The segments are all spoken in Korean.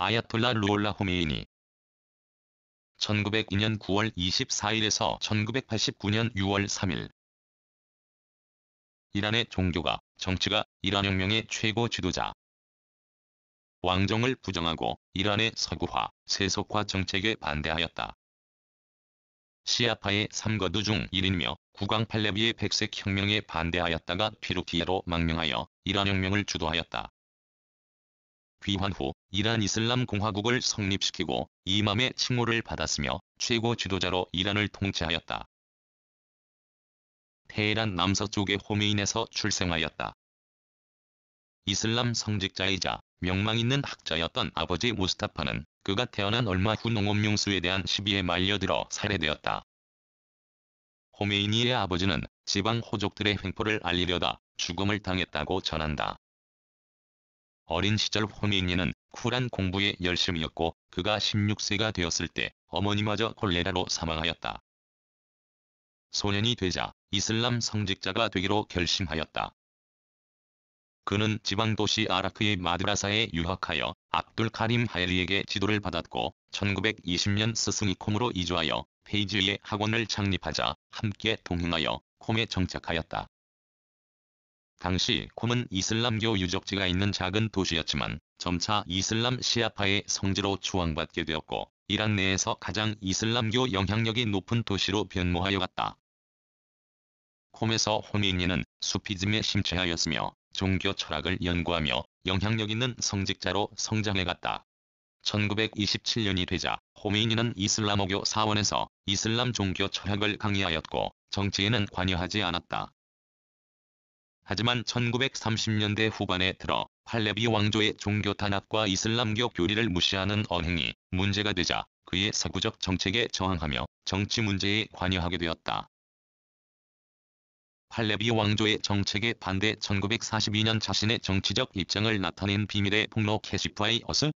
아야톨라 루올라 호메이니 1902년 9월 24일에서 1989년 6월 3일 이란의 종교가 정치가 이란 혁명의 최고 지도자 왕정을 부정하고 이란의 서구화, 세속화 정책에 반대하였다. 시아파의 3거두중 1인며 국왕 팔레비의 백색 혁명에 반대하였다가 피루키에로 망명하여 이란 혁명을 주도하였다. 귀환 후 이란 이슬람 공화국을 성립시키고 이맘의 칭호를 받았으며 최고 지도자로 이란을 통치하였다. 테헤란 남서쪽의 호메인에서 출생하였다. 이슬람 성직자이자 명망 있는 학자였던 아버지 무스타파는 그가 태어난 얼마 후 농업용수에 대한 시비에 말려들어 살해되었다. 호메이니의 아버지는 지방 호족들의 횡포를 알리려다 죽음을 당했다고 전한다. 어린 시절 호메니는 쿨한 공부에 열심이었고 그가 16세가 되었을 때 어머니마저 콜레라로 사망하였다. 소년이 되자 이슬람 성직자가 되기로 결심하였다. 그는 지방 도시 아라크의 마드라사에 유학하여 압둘 카림 하엘리에게 지도를 받았고 1920년 스승이콤으로 이주하여 페이지의 학원을 창립하자 함께 동행하여 콤에 정착하였다. 당시 쿰은 이슬람교 유적지가 있는 작은 도시였지만 점차 이슬람 시아파의 성지로 추앙받게 되었고 이란 내에서 가장 이슬람교 영향력이 높은 도시로 변모하여 갔다. 콤에서 호메니는 수피즘에 심취하였으며 종교 철학을 연구하며 영향력 있는 성직자로 성장해 갔다. 1927년이 되자 호메이니는 이슬람오교 사원에서 이슬람 종교 철학을 강의하였고 정치에는 관여하지 않았다. 하지만 1930년대 후반에 들어 팔레비 왕조의 종교 탄압과 이슬람교 교리를 무시하는 언행이 문제가 되자 그의 서구적 정책에 저항하며 정치 문제에 관여하게 되었다. 팔레비 왕조의 정책에 반대 1942년 자신의 정치적 입장을 나타낸 비밀의 폭로 캐시파이 프 어스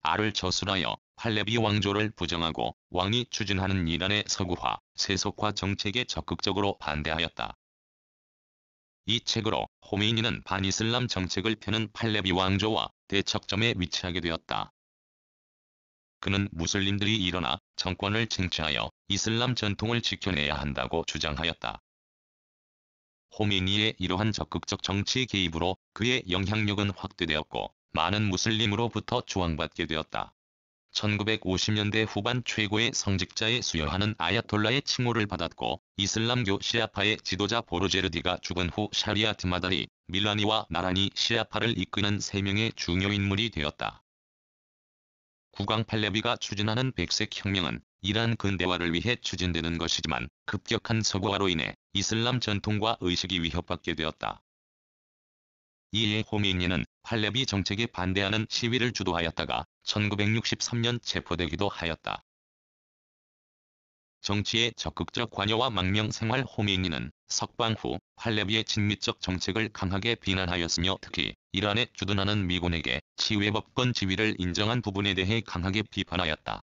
알을 저술하여 팔레비 왕조를 부정하고 왕이 추진하는 이란의 서구화, 세속화 정책에 적극적으로 반대하였다. 이 책으로 호메이니는 반이슬람 정책을 펴는 팔레비 왕조와 대척점에 위치하게 되었다. 그는 무슬림들이 일어나 정권을 쟁취하여 이슬람 전통을 지켜내야 한다고 주장하였다. 호메니의 이러한 적극적 정치 개입으로 그의 영향력은 확대되었고 많은 무슬림으로부터 조항받게 되었다. 1950년대 후반 최고의 성직자에 수여하는 아야톨라의 칭호를 받았고 이슬람교 시아파의 지도자 보르제르디가 죽은 후 샤리아 트마다리 밀라니와 나란히 시아파를 이끄는 3명의 중요 인물이 되었다. 국왕 팔레비가 추진하는 백색 혁명은 이란 근대화를 위해 추진되는 것이지만 급격한 서구화로 인해 이슬람 전통과 의식이 위협받게 되었다. 이에 호메니는 팔레비 정책에 반대하는 시위를 주도하였다가 1963년 체포되기도 하였다. 정치의 적극적 관여와 망명생활 호메이니는 석방 후 팔레비의 친미적 정책을 강하게 비난하였으며 특히 이란에 주둔하는 미군에게 치외법권 지위를 인정한 부분에 대해 강하게 비판하였다.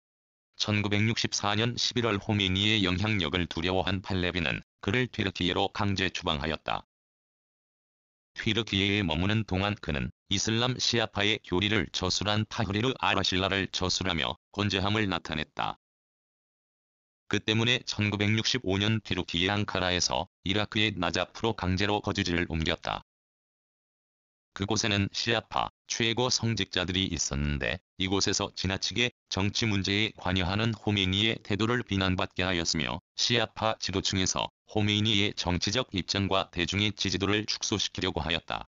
1964년 11월 호메이니의 영향력을 두려워한 팔레비는 그를 튀르키예로 강제 추방하였다. 튀르키예에 머무는 동안 그는 이슬람 시아파의 교리를 저술한 타흐리르 아라실라를 저술하며 권재함을 나타냈다. 그 때문에 1965년 피루키의 앙카라에서 이라크의 나자프로 강제로 거주지를 옮겼다. 그곳에는 시아파 최고 성직자들이 있었는데 이곳에서 지나치게 정치 문제에 관여하는 호메니의 태도를 비난받게 하였으며 시아파 지도층에서 호메니의 정치적 입장과 대중의 지지도를 축소시키려고 하였다.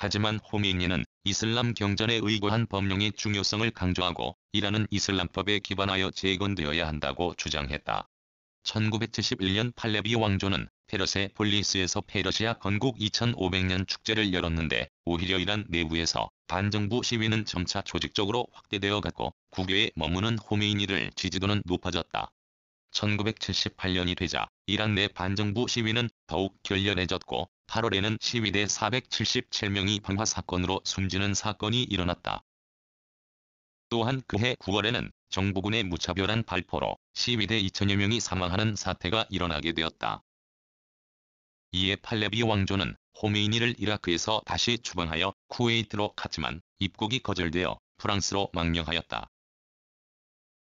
하지만 호미니는 메 이슬람 경전에 의거한 법령의 중요성을 강조하고 이라는 이슬람법에 기반하여 재건되어야 한다고 주장했다. 1971년 팔레비 왕조는 페르세 폴리스에서 페르시아 건국 2500년 축제를 열었는데 오히려 이란 내부에서 반정부 시위는 점차 조직적으로 확대되어 갔고 국외에 머무는 호메이니를 지지도는 높아졌다. 1978년이 되자 이란 내 반정부 시위는 더욱 결렬해졌고 8월에는 시위대 477명이 방화 사건으로 숨지는 사건이 일어났다. 또한 그해 9월에는 정부군의 무차별한 발포로 시위대 2천여 명이 사망하는 사태가 일어나게 되었다. 이에 팔레비 왕조는 호메이니를 이라크에서 다시 추방하여 쿠웨이트로 갔지만 입국이 거절되어 프랑스로 망명하였다.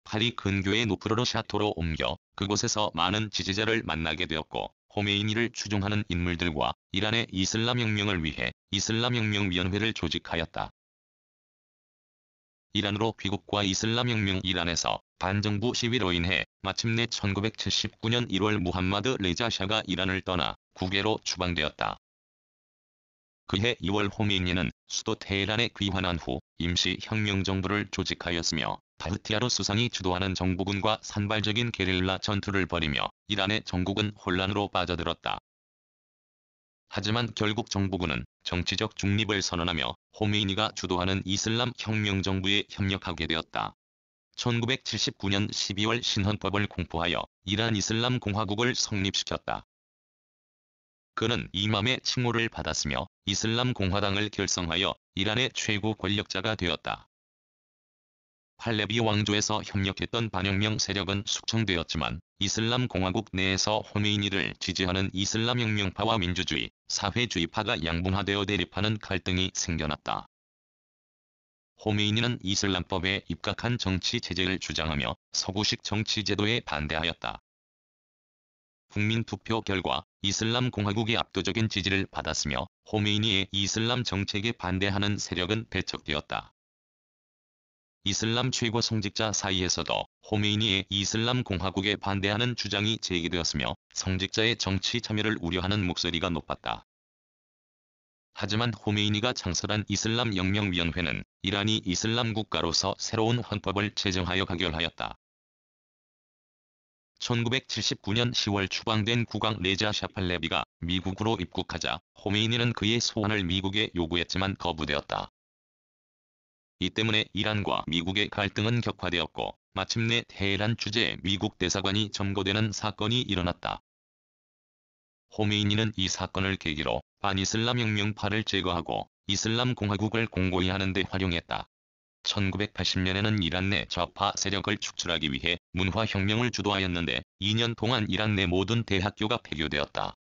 파리 근교의 노프로르 샤토로 옮겨 그곳에서 많은 지지자를 만나게 되었고 호메이니를 추종하는 인물들과 이란의 이슬람혁명을 위해 이슬람혁명위원회를 조직하였다. 이란으로 귀국과 이슬람혁명 이란에서 반정부 시위로 인해 마침내 1979년 1월 무함마드 레자샤가 이란을 떠나 국외로 추방되었다. 그해 2월 호메인이는 수도 테헤란에 귀환한 후 임시 혁명정부를 조직하였으며 바흐티아르 수상이 주도하는 정부군과 산발적인 게릴라 전투를 벌이며 이란의 정국은 혼란으로 빠져들었다. 하지만 결국 정부군은 정치적 중립을 선언하며 호메이니가 주도하는 이슬람 혁명정부에 협력하게 되었다. 1979년 12월 신헌법을 공포하여 이란 이슬람 공화국을 성립시켰다. 그는 이맘의 칭호를 받았으며 이슬람 공화당을 결성하여 이란의 최고 권력자가 되었다. 팔레비 왕조에서 협력했던 반혁명 세력은 숙청되었지만 이슬람 공화국 내에서 호메이니를 지지하는 이슬람 혁명파와 민주주의, 사회주의파가 양분화되어 대립하는 갈등이 생겨났다. 호메이니는 이슬람법에 입각한 정치 체제를 주장하며 서구식 정치 제도에 반대하였다. 국민투표 결과 이슬람 공화국의 압도적인 지지를 받았으며 호메이니의 이슬람 정책에 반대하는 세력은 배척되었다. 이슬람 최고 성직자 사이에서도 호메이니의 이슬람 공화국에 반대하는 주장이 제기되었으며 성직자의 정치 참여를 우려하는 목소리가 높았다. 하지만 호메이니가 창설한 이슬람 영명위원회는 이란이 이슬람 국가로서 새로운 헌법을 제정하여 가결하였다. 1979년 10월 추방된 국왕 레자 샤팔레비가 미국으로 입국하자 호메이니는 그의 소환을 미국에 요구했지만 거부되었다. 이 때문에 이란과 미국의 갈등은 격화되었고 마침내 테헤란 주재 미국 대사관이 점거되는 사건이 일어났다. 호메이니는 이 사건을 계기로 반이슬람 혁명파를 제거하고 이슬람 공화국을 공고히 하는 데 활용했다. 1980년에는 이란 내 좌파 세력을 축출하기 위해 문화혁명을 주도하였는데 2년 동안 이란 내 모든 대학교가 폐교되었다.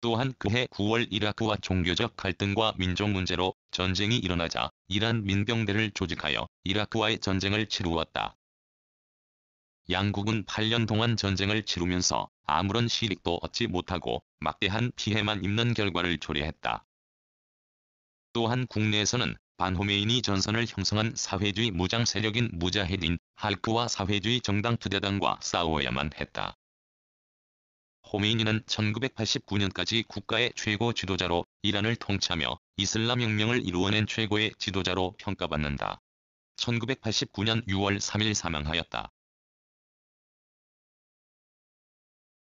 또한 그해 9월 이라크와 종교적 갈등과 민족 문제로 전쟁이 일어나자 이란 민병대를 조직하여 이라크와의 전쟁을 치루었다. 양국은 8년 동안 전쟁을 치르면서 아무런 실익도 얻지 못하고 막대한 피해만 입는 결과를 초래했다. 또한 국내에서는 반호메인이 전선을 형성한 사회주의 무장 세력인 무자헤딘 할크와 사회주의 정당 투대단과 싸워야만 했다. 호메인이는 1989년까지 국가의 최고 지도자로 이란을 통치하며 이슬람 혁명을 이루어낸 최고의 지도자로 평가받는다. 1989년 6월 3일 사망하였다.